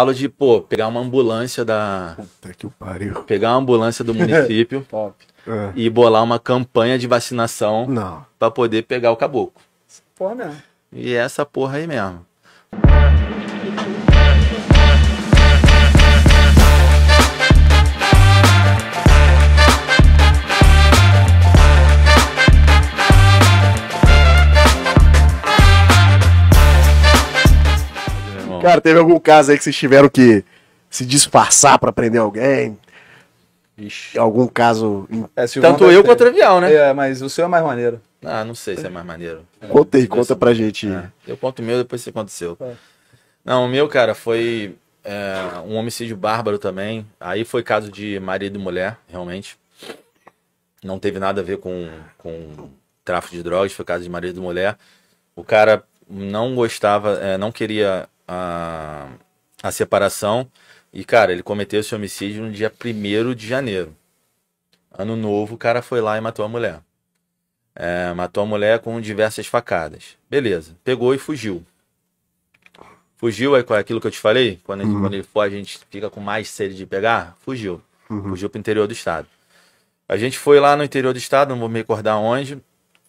falo de, pô, pegar uma ambulância da. Puta que pariu. Pegar uma ambulância do município é. e bolar uma campanha de vacinação para poder pegar o caboclo. Porra mesmo. E essa porra aí mesmo. Cara, teve algum caso aí que vocês tiveram que se disfarçar para prender alguém? Ixi. Algum caso. É, Tanto eu é quanto o Trivial, né? É, mas o seu é mais maneiro. Ah, não sei se é mais maneiro. Conta aí, conta pra gente. É. Eu conto o meu, depois você conta o seu. É. Não, o meu, cara, foi é, um homicídio bárbaro também. Aí foi caso de marido e mulher, realmente. Não teve nada a ver com, com tráfico de drogas, foi caso de marido e mulher. O cara não gostava, é, não queria a, a separação. E, cara, ele cometeu esse homicídio no dia 1 de janeiro. Ano novo, o cara foi lá e matou a mulher. É, matou a mulher com diversas facadas. Beleza, pegou e fugiu. Fugiu, é, é aquilo que eu te falei? Quando, uhum. quando ele for, a gente fica com mais sede de pegar? Fugiu. Uhum. Fugiu pro interior do estado. A gente foi lá no interior do estado, não vou me recordar onde,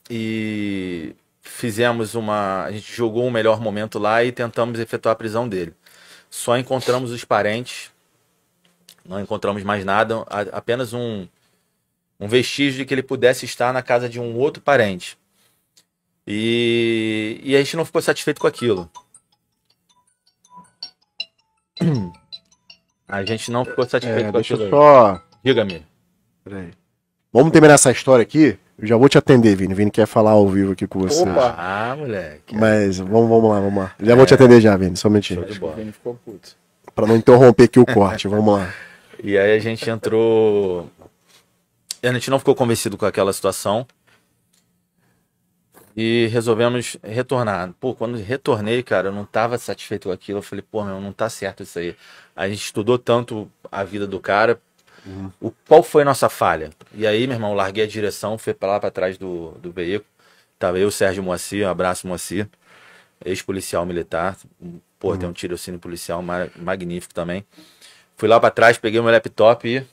e fizemos uma. A gente jogou um melhor momento lá e tentamos efetuar a prisão dele. Só encontramos os parentes, não encontramos mais nada, apenas um, um vestígio de que ele pudesse estar na casa de um outro parente. E, e a gente não ficou satisfeito com aquilo. A gente não ficou satisfeito é, com deixa aquilo. Só... Diga-me. Vamos terminar essa história aqui já vou te atender, Vini. Vini quer falar ao vivo aqui com você. Opa! Ah, ah moleque. Mas vamos, vamos lá, vamos lá. Já é. vou te atender já, Vini, somente. Show de bola. Vini ficou puto. Pra não interromper aqui o corte, vamos lá. E aí a gente entrou. A gente não ficou convencido com aquela situação. E resolvemos retornar. Pô, quando retornei, cara, eu não tava satisfeito com aquilo. Eu falei, pô, meu, não tá certo isso aí. A gente estudou tanto a vida do cara Uhum. O, qual foi a nossa falha? E aí, meu irmão, larguei a direção, fui para lá para trás do, do veículo. Tava eu, Sérgio Moacir, um abraço, Moacir, ex-policial militar. Pô, uhum. tem um tirocínio policial ma magnífico também. Fui lá para trás, peguei o meu laptop e.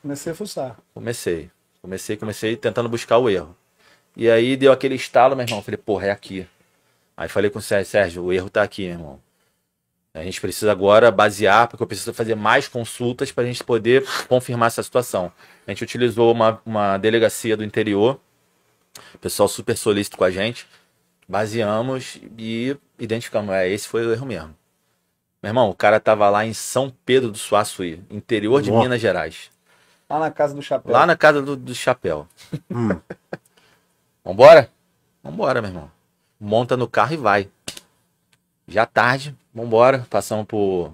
Comecei a fuçar. Comecei. Comecei, comecei tentando buscar o erro. E aí deu aquele estalo, meu irmão. Falei, porra, é aqui. Aí falei com o Sérgio, Sérgio, o erro tá aqui, meu irmão. A gente precisa agora basear, porque eu preciso fazer mais consultas para a gente poder confirmar essa situação. A gente utilizou uma, uma delegacia do interior, pessoal super solícito com a gente, baseamos e identificamos, é, esse foi o erro mesmo. Meu irmão, o cara tava lá em São Pedro do Suaçuí, interior de Minas Gerais. Lá na casa do chapéu. Lá na casa do, do chapéu. Hum. Vambora? Vambora, meu irmão. Monta no carro e vai. Já tarde, vambora. Passamos por.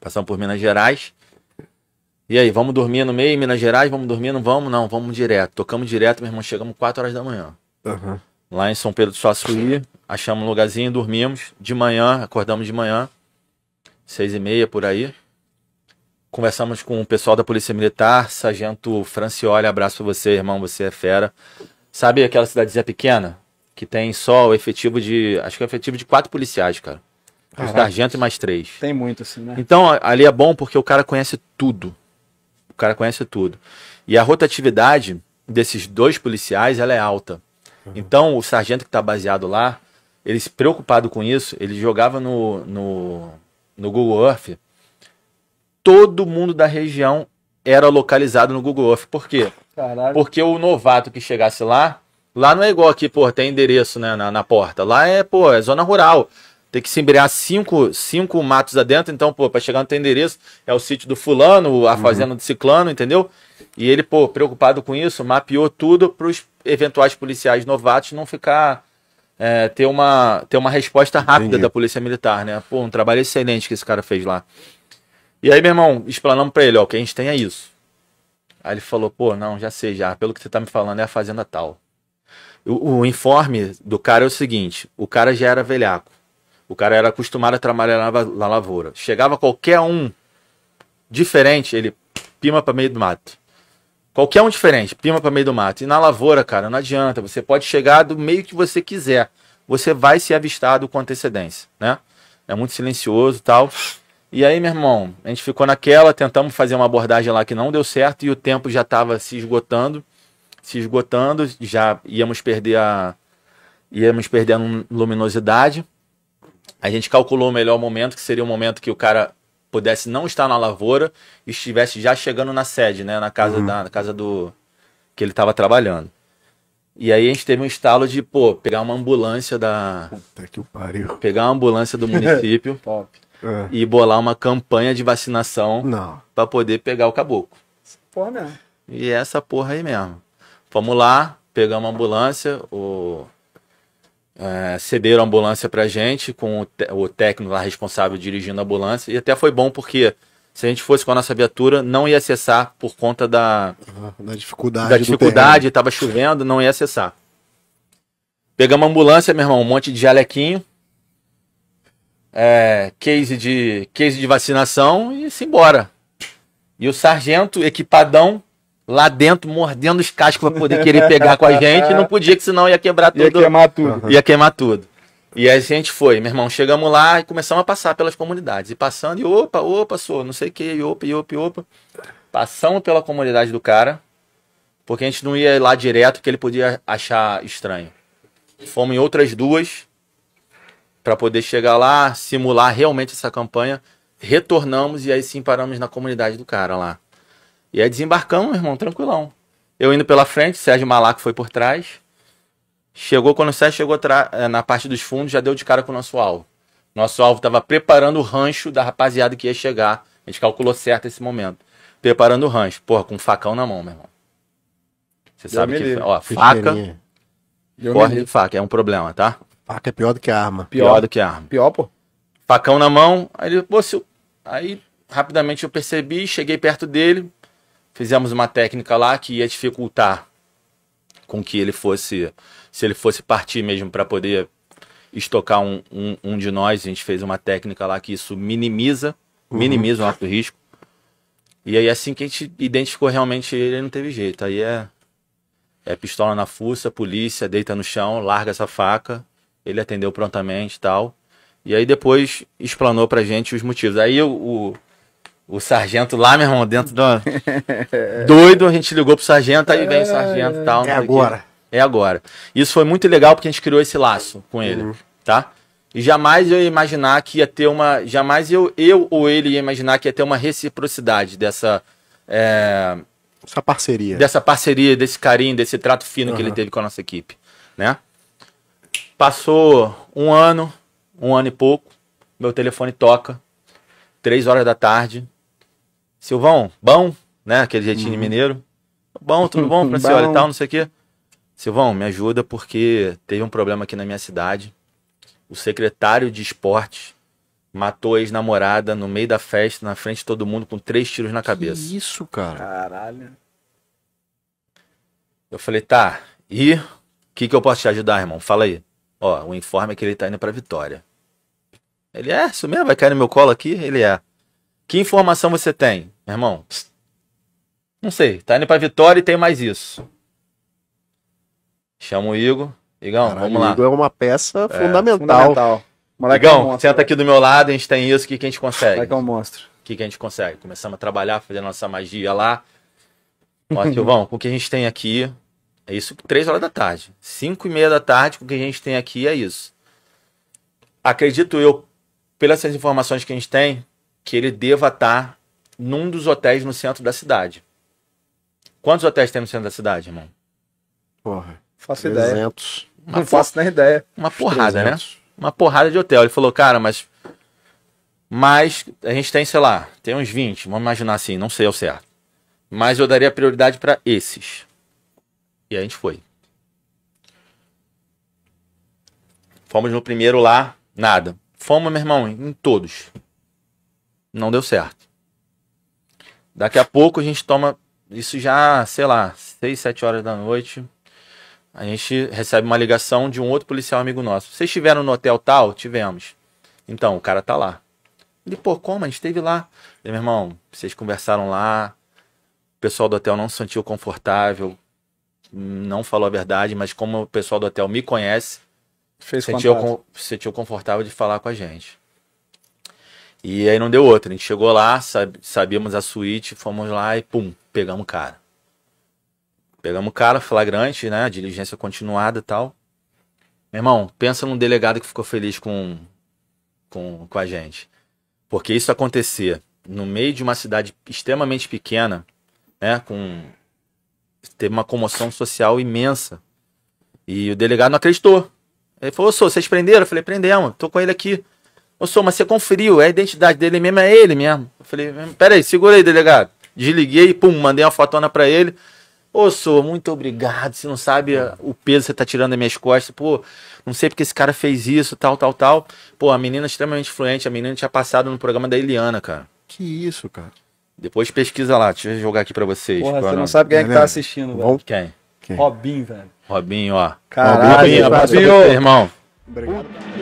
Passamos por Minas Gerais. E aí, vamos dormir no meio, Minas Gerais? Vamos dormir? Não vamos, não. Vamos direto. Tocamos direto, meu irmão. Chegamos 4 horas da manhã. Uhum. Lá em São Pedro do Suaçuí. Achamos um lugarzinho, dormimos. De manhã, acordamos de manhã. Seis e meia, por aí. Conversamos com o pessoal da Polícia Militar. Sargento Francioli, abraço pra você, irmão. Você é fera. Sabe aquela cidadezinha pequena? Que tem só o efetivo de... Acho que é o efetivo de quatro policiais, cara. Caraca. da e mais três. Tem muito, assim, né? Então, ali é bom porque o cara conhece tudo. O cara conhece tudo. E a rotatividade desses dois policiais, ela é alta. Uhum. Então, o sargento que está baseado lá, ele se preocupado com isso, ele jogava no, no, no Google Earth. Todo mundo da região era localizado no Google Earth. Por quê? Caralho. Porque o novato que chegasse lá, lá não é igual aqui, pô, tem endereço né, na, na porta. Lá é, pô, é zona rural. Tem que se embrear cinco, cinco matos adentro, então, pô, pra chegar no teu endereço, é o sítio do fulano, a uhum. fazenda uhum. do ciclano, entendeu? E ele, pô, preocupado com isso, mapeou tudo pros eventuais policiais novatos não ficar... É, ter, uma, ter uma resposta rápida Entendi. da polícia militar, né? Pô, um trabalho excelente que esse cara fez lá. E aí, meu irmão, explanamos pra ele, ó, o que a gente tem é isso. Aí ele falou, pô, não, já sei já, pelo que você tá me falando é a fazenda tal. O, o informe do cara é o seguinte, o cara já era velhaco. O cara era acostumado a trabalhar na, na lavoura. Chegava qualquer um diferente, ele pima para meio do mato. Qualquer um diferente, pima para meio do mato. E na lavoura, cara, não adianta. Você pode chegar do meio que você quiser. Você vai ser avistado com antecedência, né? É muito silencioso tal. E aí, meu irmão, a gente ficou naquela, tentamos fazer uma abordagem lá que não deu certo e o tempo já estava se esgotando, se esgotando, já íamos perder a íamos perdendo luminosidade a gente calculou o melhor momento, que seria o momento que o cara pudesse não estar na lavoura e estivesse já chegando na sede, né? Na casa, uhum. da, na casa do. que ele estava trabalhando. E aí a gente teve um estalo de, pô, pegar uma ambulância da. Puta que pariu. Pegar uma ambulância do município é. e bolar uma campanha de vacinação para poder pegar o caboclo. Porra mesmo. E essa porra aí mesmo. Fomos lá, pegamos uma ambulância, o é, cederam a ambulância pra gente, com o, o técnico lá responsável dirigindo a ambulância, e até foi bom porque se a gente fosse com a nossa viatura, não ia acessar por conta da, ah, da dificuldade. Da dificuldade, estava chovendo, não ia acessar. Pegamos a ambulância, meu irmão, um monte de jalequinho, é, case, de, case de vacinação e se embora. E o sargento, equipadão, lá dentro, mordendo os cascos para poder querer pegar com a gente. Não podia, que senão ia quebrar tudo. Ia queimar tudo. Uhum. Ia queimar tudo. E aí a gente foi, meu irmão, chegamos lá e começamos a passar pelas comunidades. E passando, e opa, opa, sou, não sei o que, e opa, e opa, e opa. Passamos pela comunidade do cara, porque a gente não ia lá direto, que ele podia achar estranho. Fomos em outras duas, para poder chegar lá, simular realmente essa campanha. Retornamos e aí sim paramos na comunidade do cara lá. E aí desembarcamos, irmão, tranquilão. Eu indo pela frente, Sérgio Malaco foi por trás. Chegou, quando o Sérgio chegou eh, na parte dos fundos, já deu de cara com o nosso alvo. Nosso alvo estava preparando o rancho da rapaziada que ia chegar. A gente calculou certo esse momento. Preparando o rancho. Porra, com um facão na mão, meu irmão. Você sabe que. Ó, faca. Corre de faca, é um problema, tá? Faca é pior do que arma. Pior, pior do que arma. Pior, pô. Facão na mão. Aí pô, se... Aí rapidamente eu percebi, cheguei perto dele. Fizemos uma técnica lá que ia dificultar com que ele fosse, se ele fosse partir mesmo para poder estocar um, um, um, de nós. A gente fez uma técnica lá que isso minimiza, uhum. minimiza o alto risco. E aí assim que a gente identificou realmente ele, não teve jeito. Aí é, é pistola na força, polícia, deita no chão, larga essa faca. Ele atendeu prontamente e tal. E aí depois explanou pra gente os motivos. Aí o, o sargento lá, meu irmão, dentro da. Doido, a gente ligou pro sargento, aí vem o sargento e tal. É agora. É agora. Isso foi muito legal porque a gente criou esse laço com ele, uhum. tá? E jamais eu ia imaginar que ia ter uma. Jamais eu, eu ou ele ia imaginar que ia ter uma reciprocidade dessa. É... Essa parceria. Dessa parceria, desse carinho, desse trato fino uhum. que ele uhum. teve com a nossa equipe, né? Passou um ano, um ano e pouco, meu telefone toca, três horas da tarde, Silvão, bom, né? Aquele jeitinho uhum. mineiro. Bom, tudo bom pra senhora e tal, não sei o quê. Silvão, me ajuda porque teve um problema aqui na minha cidade. O secretário de esporte matou a ex-namorada no meio da festa, na frente de todo mundo, com três tiros na cabeça. Que isso, cara? Caralho. Eu falei, tá, e o que, que eu posso te ajudar, irmão? Fala aí. Ó, o informe é que ele tá indo pra Vitória. Ele é, isso mesmo, vai cair no meu colo aqui? Ele é. Que informação você tem? Meu irmão, não sei. Tá indo pra vitória e tem mais isso. Chama o Igor. Igão, Caralho, vamos lá. O Igor é uma peça é, fundamental. fundamental. Igão, é um monstro, senta aqui do meu lado, a gente tem isso, o que, que a gente consegue? Moleque é um monstro. O que, que a gente consegue? Começamos a trabalhar, fazer a nossa magia lá. Ó, Silvão, com o que a gente tem aqui, é isso, três horas da tarde. Cinco e meia da tarde, com o que a gente tem aqui, é isso. Acredito eu, pelas informações que a gente tem, que ele deva estar tá num dos hotéis no centro da cidade. Quantos hotéis tem no centro da cidade, irmão? Porra. Faço 300. ideia. Uma Não faço nem ideia. Uma porrada, 300. né? Uma porrada de hotel. Ele falou, cara, mas. Mas a gente tem, sei lá, tem uns 20, vamos imaginar assim, não sei ao certo. Mas eu daria prioridade para esses. E a gente foi. Fomos no primeiro lá, nada. Fomos, meu irmão, em todos. Não deu certo. Daqui a pouco a gente toma isso já, sei lá, 6, 7 horas da noite. A gente recebe uma ligação de um outro policial amigo nosso. Vocês estiveram no hotel tal? Tivemos. Então, o cara tá lá. Ele, pô, como? A gente esteve lá. Ele, meu irmão, vocês conversaram lá. O pessoal do hotel não se sentiu confortável. Não falou a verdade, mas como o pessoal do hotel me conhece, Fez sentiu, sentiu confortável de falar com a gente. E aí não deu outra. A gente chegou lá, sab sabíamos a suíte, fomos lá e pum, pegamos o cara. Pegamos o cara, flagrante, né? Diligência continuada e tal. Meu irmão, pensa num delegado que ficou feliz com, com, com a gente. Porque isso acontecer no meio de uma cidade extremamente pequena, né? Com. Teve uma comoção social imensa. E o delegado não acreditou. Ele falou, sou, vocês prenderam? Eu falei, prendemos, tô com ele aqui. Ô, sou, mas você conferiu, é a identidade dele mesmo, é ele mesmo. Eu falei, hum, peraí, segura aí, delegado. Desliguei, pum, mandei uma fotona pra ele. Ô, sou, muito obrigado. Você não sabe o peso que você tá tirando das minhas costas. Pô, não sei porque esse cara fez isso, tal, tal, tal. Pô, a menina é extremamente influente, a menina tinha passado no programa da Eliana, cara. Que isso, cara. Depois pesquisa lá, deixa eu jogar aqui pra vocês. Porra, é você não, sabe quem é que tá assistindo, velho. Quem? quem? Robinho, velho. Robinho, ó. Caralho, Robinho, Irmão. Obrigado.